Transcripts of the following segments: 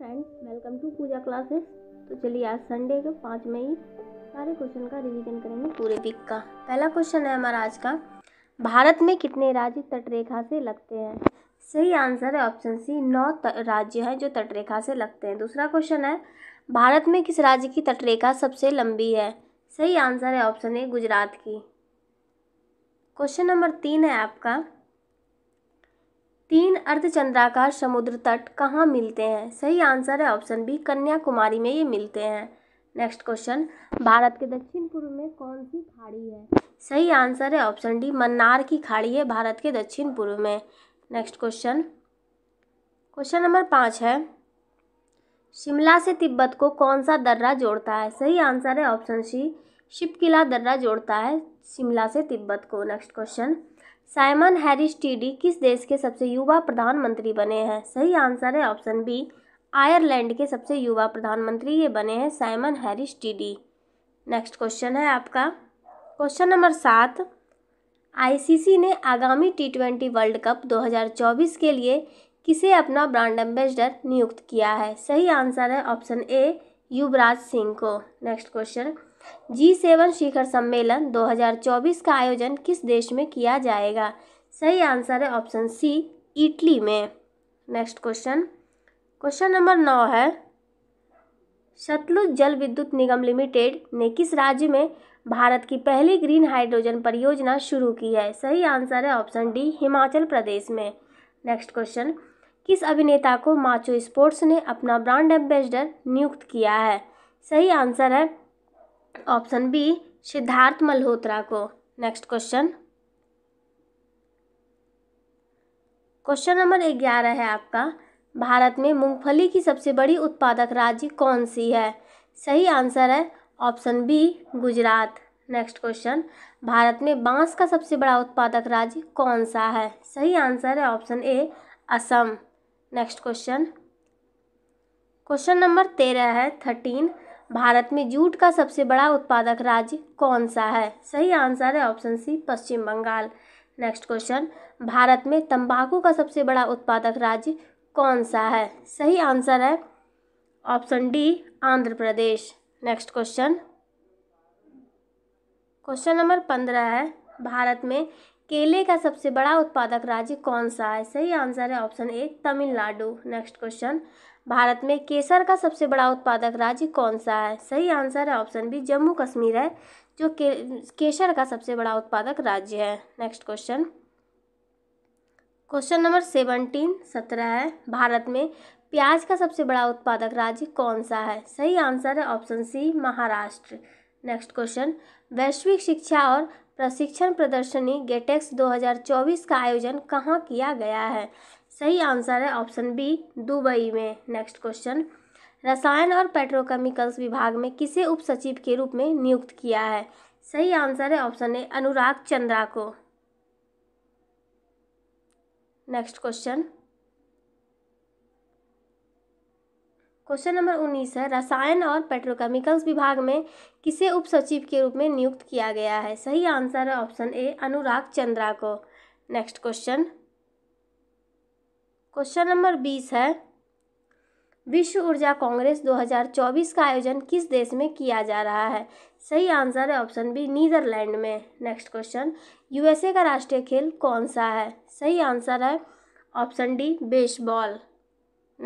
friends welcome to Pooja classes तो चलिए आज संडे के पाँच मई सारे क्वेश्चन का रिवीजन करेंगे पूरे वीक का पहला क्वेश्चन है हमारा आज का भारत में कितने राज्य तटरेखा से लगते हैं सही आंसर है ऑप्शन सी नौ राज्य हैं जो तटरेखा से लगते हैं दूसरा क्वेश्चन है भारत में किस राज्य की तटरेखा सबसे लंबी है सही आंसर है ऑप्शन ए गुजरात की क्वेश्चन नंबर तीन है आपका तीन अर्धचंद्राकार समुद्र तट कहाँ मिलते हैं सही आंसर है ऑप्शन बी कन्याकुमारी में ये मिलते हैं नेक्स्ट क्वेश्चन भारत के दक्षिण पूर्व में कौन सी खाड़ी है सही आंसर है ऑप्शन डी मन्नार की खाड़ी है भारत के दक्षिण पूर्व में नेक्स्ट क्वेश्चन क्वेश्चन नंबर पाँच है शिमला से तिब्बत को कौन सा दर्रा जोड़ता है सही आंसर है ऑप्शन सी शिपकिला दर्रा जोड़ता है शिमला से तिब्बत को next question Simon Harris TD किस देश के सबसे युवा प्रधानमंत्री बने हैं सही आंसर है ऑप्शन बी आयरलैंड के सबसे युवा प्रधानमंत्री ये बने हैं Simon Harris TD next question है आपका क्वेश्चन नंबर सात आईसीसी ने आगामी टी ट्वेंटी वर्ल्ड कप 2024 के लिए किसे अपना ब्रांड एम्बेसडर नियुक्त किया है सही आंसर है ऑप्शन ए युवराज सिंह को नेक्स्ट क्वेश्चन जी सेवन शिखर सम्मेलन 2024 का आयोजन किस देश में किया जाएगा सही आंसर है ऑप्शन सी इटली में नेक्स्ट क्वेश्चन क्वेश्चन नंबर नौ है सतलुज जल विद्युत निगम लिमिटेड ने किस राज्य में भारत की पहली ग्रीन हाइड्रोजन परियोजना शुरू की है सही आंसर है ऑप्शन डी हिमाचल प्रदेश में नेक्स्ट क्वेश्चन किस अभिनेता को माचो स्पोर्ट्स ने अपना ब्रांड एम्बेसडर नियुक्त किया है सही आंसर है ऑप्शन बी सिद्धार्थ मल्होत्रा को नेक्स्ट क्वेश्चन क्वेश्चन नंबर ग्यारह है आपका भारत में मूंगफली की सबसे बड़ी उत्पादक राज्य कौन सी है सही आंसर है option B Gujarat next question Bharat में बांस का सबसे बड़ा उत्पादक राज्य कौन सा है सही आंसर है option A Assam next question question number तेरह है थर्टीन भारत में जूट का सबसे बड़ा उत्पादक राज्य कौन सा है सही आंसर है option C Paschim Bangal next question Bharat में तंबाकू का सबसे बड़ा उत्पादक राज्य कौन सा है सही आंसर है option D Andhra Pradesh next question question number पंद्रह है भारत में केले का सबसे बड़ा उत्पादक राज्य कौन सा है सही आंसर है option A Tamil Nadu next question Bharat में केसर का सबसे बड़ा उत्पादक राज्य कौन सा है सही आंसर है ऑप्शन बी जम्मू कश्मीर है जो के, केसर का सबसे बड़ा उत्पादक राज्य है next question question number seventeen सत्रह है भारत में प्याज का सबसे बड़ा उत्पादक राज्य कौन सा है सही आंसर है option C Maharashtra next question वैश्विक शिक्षा और प्रशिक्षण प्रदर्शनी गेटेक्स 2024 का आयोजन कहाँ किया गया है सही आंसर है ऑप्शन बी दुबई में नेक्स्ट क्वेश्चन रसायन और पेट्रोकेमिकल्स विभाग में किसे उप सचिव के रूप में नियुक्त किया है सही आंसर है ऑप्शन ए अनुराग चंद्रा को नेक्स्ट क्वेश्चन क्वेश्चन नंबर उन्नीस है रसायन और पेट्रोकेमिकल्स विभाग में किसे उप सचिव के रूप में नियुक्त किया गया है सही आंसर है ऑप्शन ए अनुराग चंद्रा को नेक्स्ट क्वेश्चन क्वेश्चन नंबर बीस है विश्व ऊर्जा कांग्रेस 2024 का आयोजन किस देश में किया जा रहा है सही आंसर है ऑप्शन बी नीदरलैंड में नेक्स्ट क्वेश्चन यूएसए का राष्ट्रीय खेल कौन सा है सही आंसर है option D baseball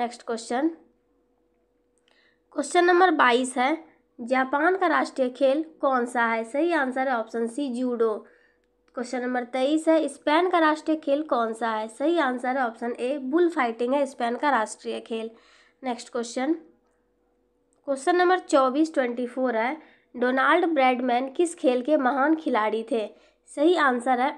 next question question number बाईस है जापान का राष्ट्रीय खेल कौन सा है सही आंसर है option C judo question number तेईस है स्पेन का राष्ट्रीय खेल कौन सा है सही आंसर है ऑप्शन ए बुल फाइटिंग है स्पेन का राष्ट्रीय खेल नेक्स्ट क्वेश्चन क्वेश्चन नंबर चौबीस ट्वेंटी फोर है डोनाल्ड ब्रेडमैन किस खेल के महान खिलाड़ी थे सही आंसर है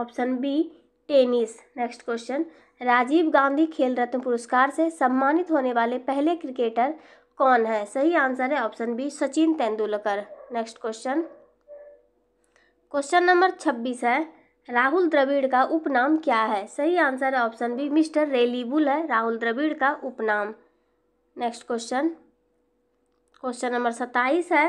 option B tennis next question Rajiv Gandhi Khel Ratna पुरस्कार से सम्मानित होने वाले पहले क्रिकेटर कौन है सही आंसर है option B Sachin Tendulkar next question question number छब्बीस है राहुल द्रविड़ का उपनाम क्या है सही आंसर है ऑप्शन बी मिस्टर रेलीबुल है राहुल द्रविड़ का उपनाम नेक्स्ट क्वेश्चन क्वेश्चन नंबर सत्ताईस है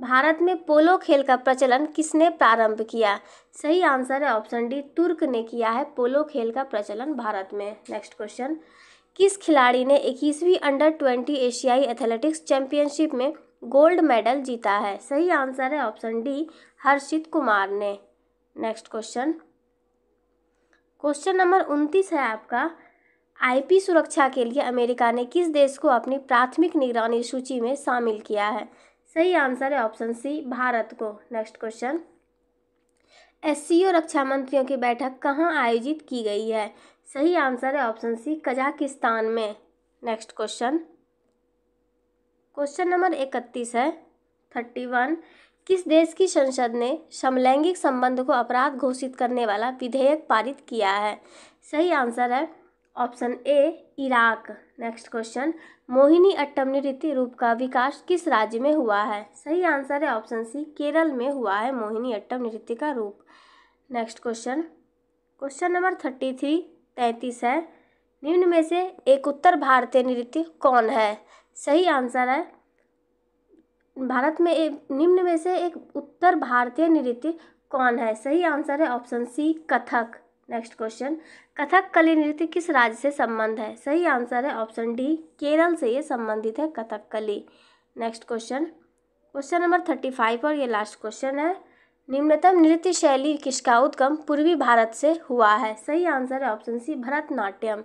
भारत में पोलो खेल का प्रचलन किसने प्रारंभ किया सही आंसर है ऑप्शन डी तुर्क ने किया है पोलो खेल का प्रचलन भारत में नेक्स्ट क्वेश्चन किस खिलाड़ी ने इक्कीसवीं अंडर ट्वेंटी एशियाई एथलेटिक्स चैंपियनशिप में गोल्ड मेडल जीता है सही आंसर है ऑप्शन डी हर्षित कुमार ने नेक्स्ट क्वेश्चन क्वेश्चन नंबर उनतीस है आपका आईपी सुरक्षा के लिए अमेरिका ने किस देश को अपनी प्राथमिक निगरानी सूची में शामिल किया है सही आंसर है ऑप्शन सी भारत को नेक्स्ट क्वेश्चन एस रक्षा मंत्रियों की बैठक कहाँ आयोजित की गई है सही आंसर है ऑप्शन सी कजाकिस्तान में नेक्स्ट क्वेश्चन क्वेश्चन नंबर इकतीस है थर्टी वन किस देश की संसद ने समलैंगिक संबंध को अपराध घोषित करने वाला विधेयक पारित किया है सही आंसर है option A Iraq next question Mohini Attam नृत्य रूप का विकास किस राज्य में हुआ है सही आंसर है ऑप्शन सी केरल में हुआ है मोहिनी अट्टम नृत्य का रूप next question question number thirty three तैंतीस है निम्न में से एक उत्तर भारतीय नृत्य कौन है सही आंसर है भारत में एक निम्न में से एक उत्तर भारतीय नृत्य कौन है सही आंसर है option C Kathak next question Kathakali नृत्य किस राज्य से संबंध है सही आंसर है ऑप्शन डी केरल से ये संबंधित है Kathakali next question question number thirty five और ये लास्ट क्वेश्चन है निम्नतम नृत्य शैली किसका उद्गम पूर्वी भारत से हुआ है सही आंसर है ऑप्शन सी भरतनाट्यम